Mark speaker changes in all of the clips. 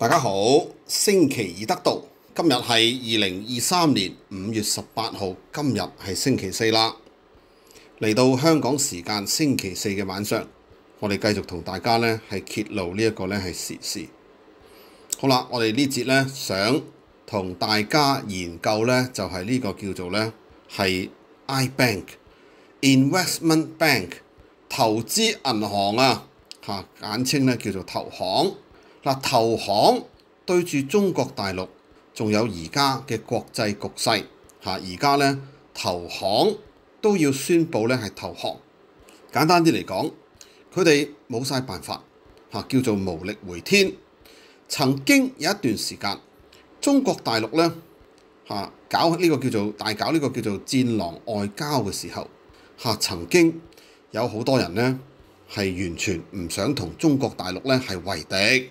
Speaker 1: 大家好，星期二得道，今日系二零二三年五月十八號，今日係星期四啦。嚟到香港時間星期四嘅晚上，我哋繼續同大家咧係揭露呢一個咧係時事。好啦，我哋呢節咧想同大家研究咧就係呢個叫做咧係 iBank Investment Bank 投資銀行啊，吓簡稱咧叫做投行。投行對住中國大陸，仲有而家嘅國際局勢嚇。而家咧，投行都要宣佈咧係投降。簡單啲嚟講，佢哋冇曬辦法嚇，叫做無力回天。曾經有一段時間，中國大陸咧嚇搞呢個叫做大搞呢個叫做戰狼外交嘅時候嚇，曾經有好多人咧係完全唔想同中國大陸咧係為敵。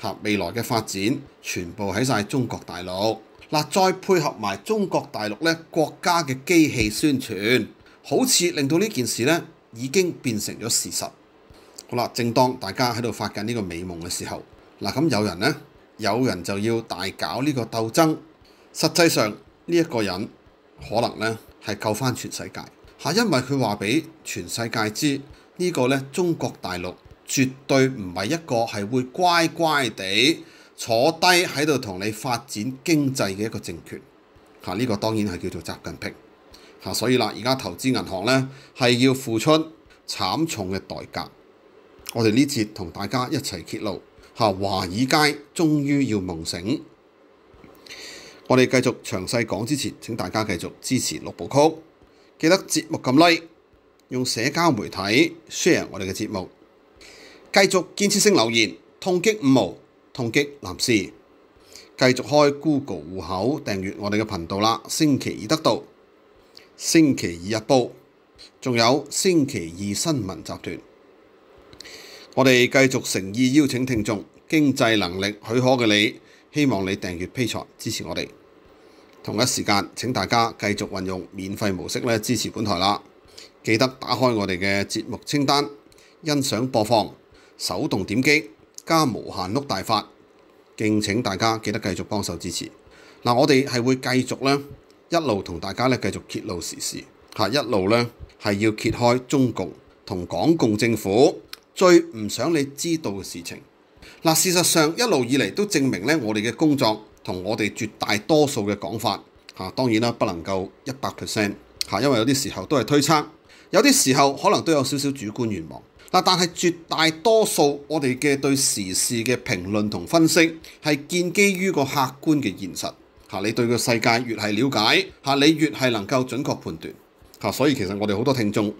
Speaker 1: 嚇！未來嘅發展全部喺曬中國大陸，嗱再配合埋中國大陸咧國家嘅機器宣傳，好似令到呢件事咧已經變成咗事實。好啦，正當大家喺度發緊呢個美夢嘅時候，嗱咁有人咧，有人就要大搞呢個鬥爭。實際上呢一個人可能咧係救翻全世界，係因為佢話俾全世界知呢個咧中國大陸。絕對唔係一個係會乖乖地坐低喺度同你發展經濟嘅一個政權嚇。呢個當然係叫做習近平嚇，所以啦，而家投資銀行咧係要付出慘重嘅代價。我哋呢節同大家一齊揭露嚇，華爾街終於要夢醒。我哋繼續詳細講之前，請大家繼續支持六部曲，記得節目撳 Like，用社交媒體 share 我哋嘅節目。繼續建設性留言，痛擊五毛，痛擊男士。繼續開 Google 户口訂閱我哋嘅頻道啦。星期二得到，星期二日報，仲有星期二新聞集團。我哋繼續誠意邀請聽眾，經濟能力許可嘅你，希望你訂閱披財支持我哋。同一時間請大家繼續運用免費模式咧支持本台啦。記得打開我哋嘅節目清單，欣賞播放。手動點擊加無限碌大法，敬請大家記得繼續幫手支持。嗱，我哋係會繼續咧一路同大家咧繼續揭露時事，一路咧係要揭開中共同港共政府最唔想你知道嘅事情。嗱，事實上一路以嚟都證明咧，我哋嘅工作同我哋絕大多數嘅講法嚇，當然啦不能夠一百 percent 因為有啲時候都係推測，有啲時候可能都有少少主觀願望。嗱，但係絕大多數我哋嘅對時事嘅評論同分析係建基於個客觀嘅現實嚇。你對個世界越係了解嚇，你越係能夠準確判斷嚇。所以其實我哋好多聽眾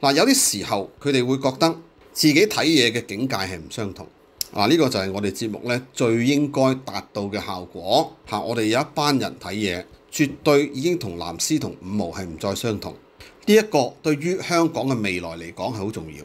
Speaker 1: 嗱，有啲時候佢哋會覺得自己睇嘢嘅境界係唔相同嗱。呢個就係我哋節目咧最應該達到嘅效果嚇。我哋有一班人睇嘢，絕對已經同藍絲同五毛係唔再相同。呢一個對於香港嘅未來嚟講係好重要。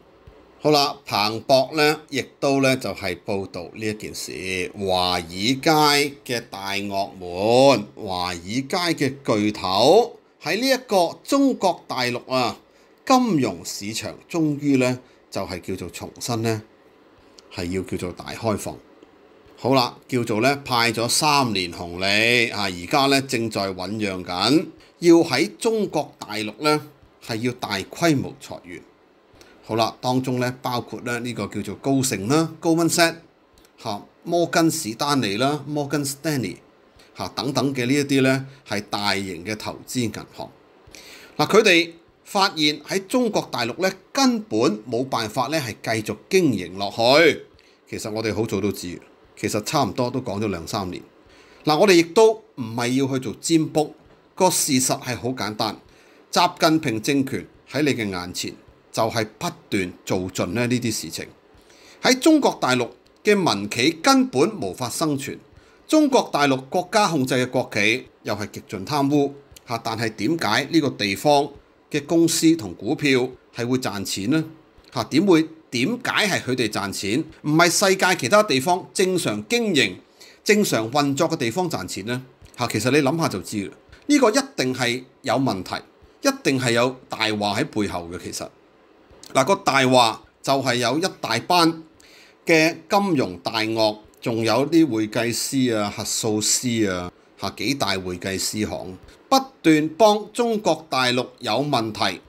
Speaker 1: 好啦，彭博咧，亦都咧就係報導呢一件事，華爾街嘅大惡門，華爾街嘅巨頭喺呢一個中國大陸啊，金融市場終於咧就係叫做重新咧，係要叫做大開放。好啦，叫做咧派咗三年紅利啊，而家咧正在醖釀緊，要喺中國大陸咧係要大規模裁員。好啦，當中咧包括咧呢個叫做高盛啦、高盛 set，嚇摩根史丹尼啦、摩根史丹尼嚇等等嘅呢一啲咧係大型嘅投資銀行。嗱，佢哋發現喺中國大陸咧根本冇辦法咧係繼續經營落去。其實我哋好早都知，其實差唔多都講咗兩三年。嗱，我哋亦都唔係要去做占卜。個事實係好簡單，習近平政權喺你嘅眼前。就係不斷做盡咧呢啲事情喺中國大陸嘅民企根本無法生存。中國大陸國家控制嘅國企又係極盡貪污但係點解呢個地方嘅公司同股票係會賺錢呢？嚇？點會點解係佢哋賺錢，唔係世界其他地方正常經營、正常運作嘅地方賺錢呢？嚇？其實你諗下就知啦，呢個一定係有問題，一定係有大話喺背後嘅。其實。嗱個大話就係有一大班嘅金融大鱷，仲有啲會計師啊、核數師啊，嚇幾大會計師行不斷幫中國大陸有問題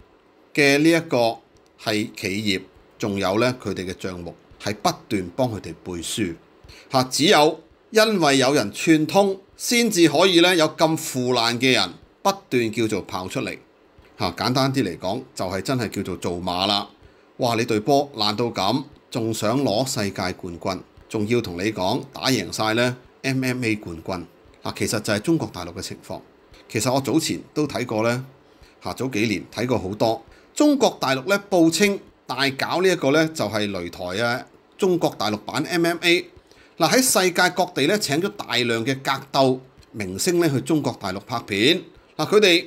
Speaker 1: 嘅呢一個係企業，仲有咧佢哋嘅帳目係不斷幫佢哋背書，嚇只有因為有人串通，先至可以咧有咁腐爛嘅人不斷叫做跑出嚟。啊，簡單啲嚟講，就係真係叫做做馬啦！哇，你對波爛到咁，仲想攞世界冠軍？仲要同你講打贏晒呢 MMA 冠軍啊！其實就係中國大陸嘅情況。其實我早前都睇過呢，嚇早幾年睇過好多中國大陸呢報稱大搞呢一個呢，就係擂台啊，中國大陸版 MMA 嗱喺世界各地咧請咗大量嘅格鬥明星咧去中國大陸拍片嗱佢哋。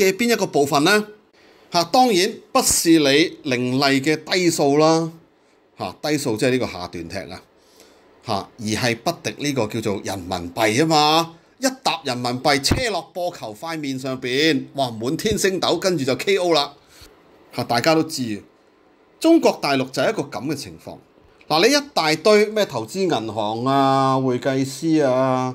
Speaker 1: 嘅邊一個部分呢？嚇，當然不是你凌厲嘅低數啦，嚇低數即係呢個下段踢啊，嚇而係不敵呢個叫做人民幣啊嘛！一沓人民幣車落波球塊面上邊，哇滿天星斗，跟住就 K.O. 啦嚇！大家都知，中國大陸就係一個咁嘅情況。嗱，你一大堆咩投資銀行啊、會計師啊。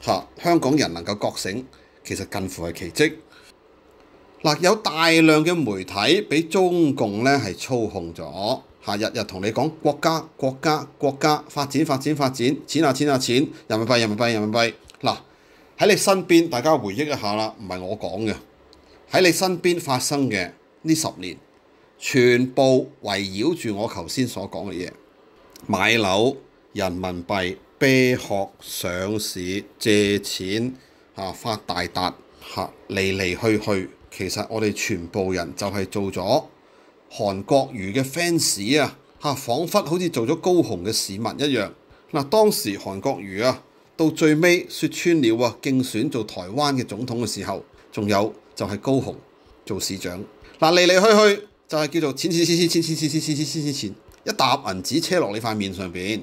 Speaker 1: 嚇！香港人能夠覺醒，其實近乎係奇蹟。嗱，有大量嘅媒體俾中共咧係操控咗，嚇日日同你講國家國家國家發展發展發展錢啊錢啊錢人民幣人民幣人民幣。嗱喺你身邊，大家回憶一下啦，唔係我講嘅喺你身邊發生嘅呢十年，全部圍繞住我頭先所講嘅嘢，買樓人民幣。啤喝上市借錢啊，發大達嚇嚟嚟去去，其實我哋全部人就係做咗韓國瑜嘅 fans 啊嚇，彷彿好似做咗高雄嘅市民一樣。嗱，當時韓國瑜啊到最尾説穿了啊競選做台灣嘅總統嘅時候，仲有就係高雄做市長。嗱嚟嚟去去就係叫做錢錢錢錢錢錢錢錢錢錢錢一沓銀紙車落你塊面上邊。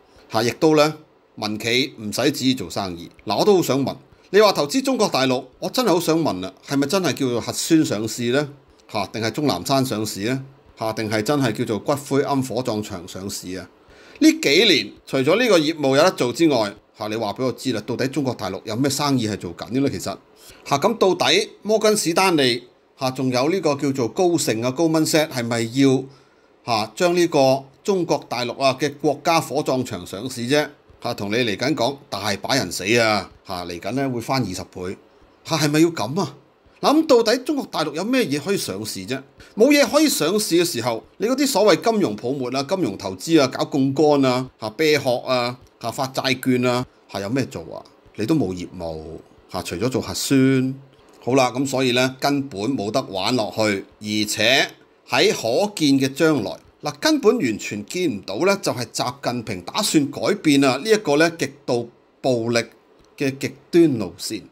Speaker 1: 嚇！亦都咧，民企唔使旨意做生意。嗱，我都好想問，你話投資中國大陸，我真係好想問啦，係咪真係叫做核酸上市咧？嚇，定係中南山上市咧？嚇，定係真係叫做骨灰庵火葬場上市啊？呢幾年除咗呢個業務有得做之外，嚇你話俾我知啦，到底中國大陸有咩生意係做緊咧？其實嚇，咁到底摩根士丹利嚇，仲有呢個叫做高盛啊、高溫 set 係咪要？啊！將呢個中國大陸啊嘅國家火葬場上市啫！嚇，同你嚟緊講，大把人死啊！嚇，嚟緊咧會翻二十倍嚇，係咪要咁啊？諗到底中國大陸有咩嘢可以上市啫？冇嘢可以上市嘅時候，你嗰啲所謂金融泡沫啊、金融投資啊、搞杠杆啊、嚇、啤殼啊、嚇、發債券啊，嚇有咩做啊？你都冇業務嚇，除咗做核酸。好啦，咁所以咧根本冇得玩落去，而且。喺可見嘅將來，嗱根本完全見唔到咧，就係習近平打算改變啊呢一個咧極度暴力嘅極端路線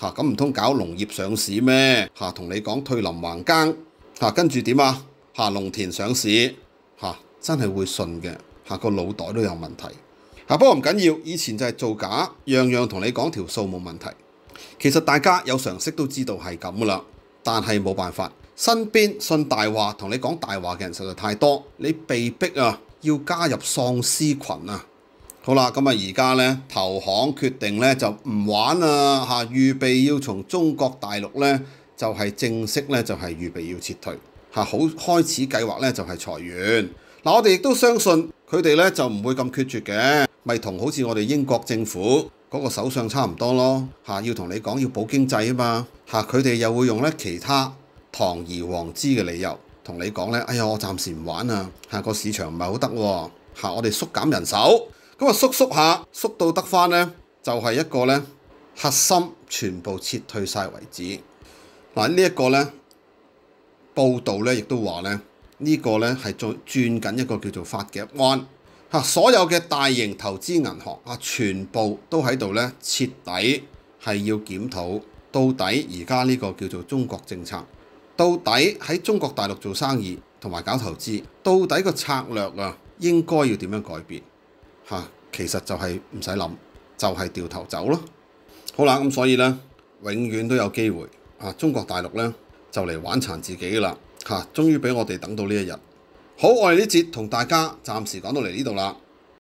Speaker 1: 嚇，咁唔通搞農業上市咩嚇？同你講退林還耕嚇，跟住點啊嚇？農田上市嚇，真係會信嘅嚇，個腦袋都有問題嚇。不過唔緊要，以前就係造假，樣樣同你講條數冇問題，其實大家有常識都知道係咁噶啦，但係冇辦法。身邊信大話同你講大話嘅人實在太多，你被逼啊要加入喪屍群啊！好啦，咁啊而家咧投行決定咧就唔玩啊嚇，預備要從中國大陸咧就係正式咧就係預備要撤退嚇，好開始計劃咧就係裁員。嗱，我哋亦都相信佢哋咧就唔會咁決絕嘅，咪同好似我哋英國政府嗰個首相差唔多咯吓，要同你講要保經濟啊嘛吓，佢哋又會用咧其他。堂而皇之嘅理由同你講呢：「哎呀，我暫時唔玩啊！下個市場唔係好得，嚇我哋縮減人手咁啊，縮縮下縮到得返呢，就係一個呢核心全部撤退晒為止。嗱呢一個呢報道呢亦都話呢，呢個呢係在轉緊一個叫做發夾彎所有嘅大型投資銀行啊，全部都喺度咧徹底係要檢討到底而家呢個叫做中國政策。到底喺中國大陸做生意同埋搞投資，到底個策略啊應該要點樣改變？嚇，其實就係唔使諗，就係掉頭走咯。好啦，咁所以咧，永遠都有機會啊！中國大陸咧就嚟玩殘自己啦！嚇，終於俾我哋等到呢一日。好，我哋呢節同大家暫時講到嚟呢度啦。